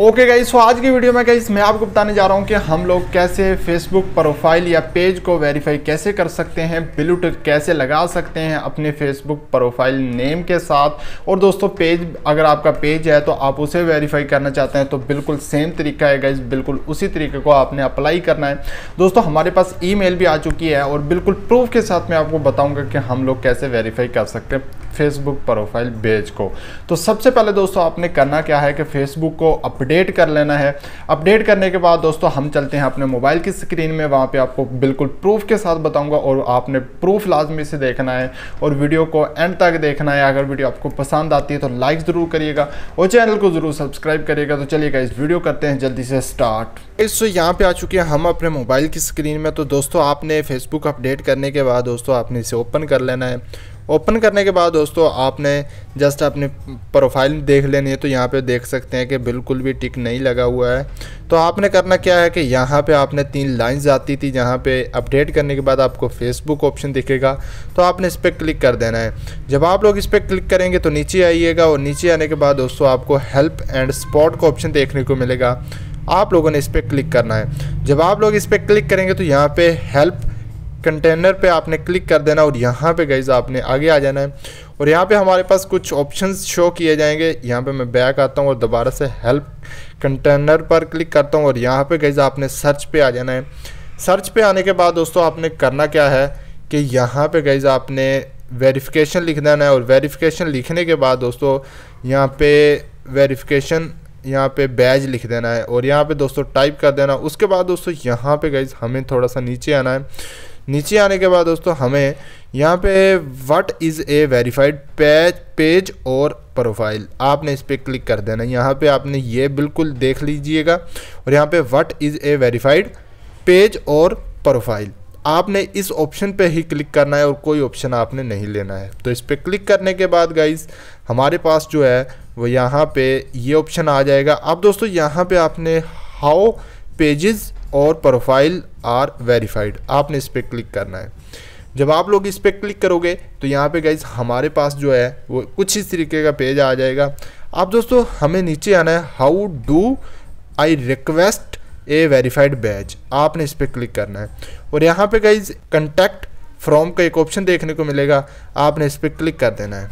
okay गई सो आज की वीडियो में कहीं मैं आपको बताने जा रहा हूँ कि हम लोग कैसे फेसबुक प्रोफाइल या पेज को वेरीफाई कैसे कर सकते हैं ब्लूटूथ कैसे लगा सकते हैं अपने फेसबुक प्रोफाइल नेम के साथ और दोस्तों पेज अगर आपका पेज है तो आप उसे वेरीफाई करना चाहते हैं तो बिल्कुल सेम तरीका है गई बिल्कुल उसी तरीके को आपने अप्लाई करना है दोस्तों हमारे पास ई भी आ चुकी है और बिल्कुल प्रूफ के साथ मैं आपको बताऊँगा कि हम लोग कैसे वेरीफाई कर सकते हैं फेसबुक प्रोफाइल पेज को तो सबसे पहले दोस्तों आपने करना क्या है कि फेसबुक को अपडेट कर लेना है अपडेट करने के बाद दोस्तों हम चलते हैं अपने मोबाइल की स्क्रीन में वहाँ पर आपको बिल्कुल प्रूफ के साथ बताऊँगा और आपने प्रूफ लाजमी से देखना है और वीडियो को एंड तक देखना है अगर वीडियो आपको पसंद आती है तो लाइक ज़रूर करिएगा और चैनल को ज़रूर सब्सक्राइब करिएगा तो चलिएगा इस वीडियो करते हैं जल्दी से स्टार्ट इस तो यहाँ पे आ चुके हैं हम अपने मोबाइल की स्क्रीन में तो दोस्तों आपने फेसबुक अपडेट करने के बाद दोस्तों आपने इसे ओपन कर लेना है ओपन करने के बाद दोस्तों आपने जस्ट अपनी प्रोफाइल देख लेनी है तो यहाँ पे देख सकते हैं कि बिल्कुल भी टिक नहीं लगा हुआ है तो आपने करना क्या है कि यहाँ पे आपने तीन लाइंस आती थी जहाँ पे अपडेट करने के बाद आपको फेसबुक ऑप्शन दिखेगा तो आपने इस पर क्लिक कर देना है जब आप लोग इस पर क्लिक करेंगे तो नीचे आइएगा और नीचे आने के बाद दोस्तों आपको हेल्प एंड स्पॉट का ऑप्शन देखने को मिलेगा आप लोगों ने इस पर क्लिक करना है जब आप लोग इस पर क्लिक करेंगे तो यहाँ पे हेल्प कंटेनर पे आपने क्लिक कर देना और यहाँ पे गईज़ आपने आगे आ जाना है और यहाँ पे हमारे पास कुछ ऑप्शंस शो किए जाएंगे यहाँ पे मैं बैक आता हूँ और दोबारा से हेल्प कंटेनर पर क्लिक करता हूँ और यहाँ पे गईज़ आपने सर्च पे आ जाना है सर्च पे आने के बाद दोस्तों आपने करना क्या है कि यहाँ पे गईज़ आपने वेरीफिकेशन लिख देना है और वेरीफिकेशन लिखने के बाद दोस्तों यहाँ पे वेरीफिकेशन यहाँ पे बैज लिख देना है और यहाँ पे दोस्तों टाइप कर देना उसके बाद दोस्तों यहाँ पे गई हमें थोड़ा सा नीचे आना है नीचे आने के बाद दोस्तों हमें यहाँ पे what is a verified page page और प्रोफाइल आपने इस पर क्लिक कर देना यहाँ पे आपने ये बिल्कुल देख लीजिएगा और यहाँ पे what is a verified page और प्रोफाइल आपने इस ऑप्शन पे ही क्लिक करना है और कोई ऑप्शन आपने नहीं लेना है तो इस पर क्लिक करने के बाद गाइज हमारे पास जो है वो यहाँ पे ये ऑप्शन आ जाएगा अब दोस्तों यहाँ पे आपने हाउ पेजेज़ और प्रोफाइल आर वेरीफाइड आपने इस पर क्लिक करना है जब आप लोग इस पर क्लिक करोगे तो यहाँ पे गाइज हमारे पास जो है वो कुछ इस तरीके का पेज आ जाएगा आप दोस्तों हमें नीचे आना है how do I request a verified badge आपने इस पर क्लिक करना है और यहाँ पे गाइज कंटेक्ट फ्रॉम का एक ऑप्शन देखने को मिलेगा आपने इस पर क्लिक कर देना है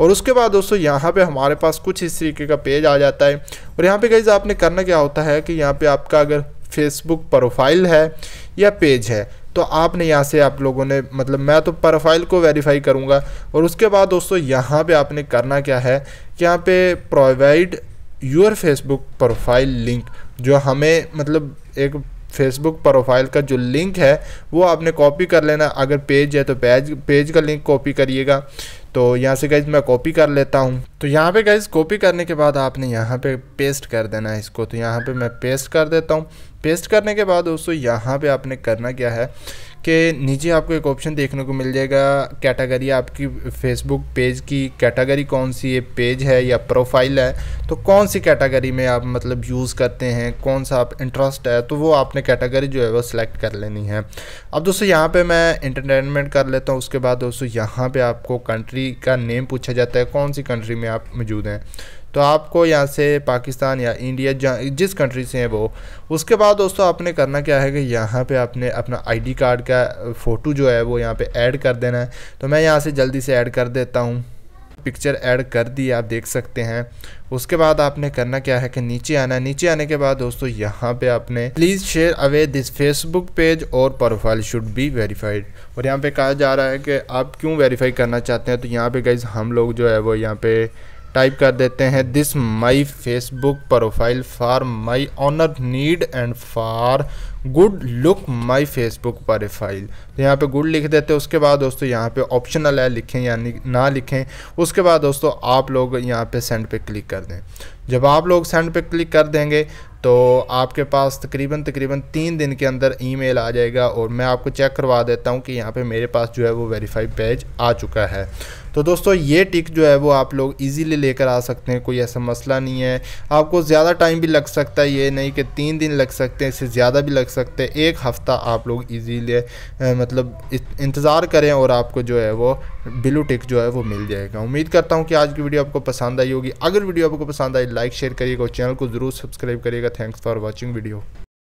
और उसके बाद दोस्तों यहाँ पे हमारे पास कुछ इस तरीके का पेज आ जाता है और यहाँ पे गाइज आपने करना क्या होता है कि यहाँ पे आपका अगर फेसबुक प्रोफाइल है या पेज है तो आपने यहाँ से आप लोगों ने मतलब मैं तो प्रोफाइल को वेरीफाई करूँगा और उसके बाद दोस्तों यहाँ पे आपने करना क्या है कि यहाँ पे provide your Facebook profile link जो हमें मतलब एक फेसबुक प्रोफाइल का जो लिंक है वो आपने कॉपी कर लेना अगर पेज है तो पेज पेज का लिंक कॉपी करिएगा तो यहाँ से गाइज मैं कॉपी कर लेता हूँ तो यहाँ पे गाइज कॉपी करने के बाद आपने यहाँ पे पेस्ट कर देना है इसको तो यहाँ पे मैं पेस्ट कर देता हूँ पेस्ट करने के बाद दोस्तों यहाँ पे आपने करना क्या है के नीचे आपको एक ऑप्शन देखने को मिल जाएगा कैटेगरी आपकी फेसबुक पेज की कैटेगरी कौन सी ये पेज है या प्रोफाइल है तो कौन सी कैटेगरी में आप मतलब यूज़ करते हैं कौन सा आप इंटरेस्ट है तो वो आपने कैटेगरी जो है वो सिलेक्ट कर लेनी है अब दोस्तों यहाँ पे मैं इंटरटेनमेंट कर लेता हूँ उसके बाद दोस्तों यहाँ पर आपको कंट्री का नेम पूछा जाता है कौन सी कंट्री में आप मौजूद हैं तो आपको यहाँ से पाकिस्तान या इंडिया जिस कंट्री से हैं वो उसके बाद दोस्तों आपने करना क्या है कि यहाँ पे आपने अपना आईडी कार्ड का फ़ोटो जो है वो यहाँ पे ऐड कर देना है तो मैं यहाँ से जल्दी से ऐड कर देता हूँ पिक्चर ऐड कर दी आप देख सकते हैं उसके बाद आपने करना क्या है कि नीचे आना है नीचे आने के बाद दोस्तों यहाँ पे आपने please share why this Facebook page और प्रोफाइल शुड बी वेरीफाइड और यहाँ पे कहा जा रहा है कि आप क्यों वेरीफाई करना चाहते हैं तो यहाँ पे गाइज हम लोग जो है वो यहाँ पे टाइप कर देते हैं this my Facebook profile for my honour need and for good look my Facebook profile तो यहाँ पे गुड लिख देते हैं उसके बाद दोस्तों यहाँ पे ऑप्शनल है लिखें या ना लिखें उसके बाद दोस्तों आप लोग यहाँ पे सेंड पे क्लिक कर दें जब आप लोग सेंड पे क्लिक कर देंगे तो आपके पास तकरीबन तकरीबन तीन दिन के अंदर ईमेल आ जाएगा और मैं आपको चेक करवा देता हूँ कि यहाँ पे मेरे पास जो है वो वेरीफाई पेज आ चुका है तो दोस्तों ये टिक जो है वो आप लोग इजीली लेकर आ सकते हैं कोई ऐसा मसला नहीं है आपको ज़्यादा टाइम भी लग सकता है ये नहीं कि तीन दिन लग सकते हैं इससे ज़्यादा भी लग सकते हैं एक हफ़्ता आप लोग ईजीली मतलब इंतज़ार करें और आपको जो है वो ब्लू टिक जो है वो मिल जाएगा उम्मीद करता हूँ कि आज की वीडियो आपको पसंद आई होगी अगर वीडियो आपको पसंद आई लाइक शेयर करिएगा और चैनल को ज़रूर सब्सक्राइब करिएगा थैंक्स फॉर वॉचिंग वीडियो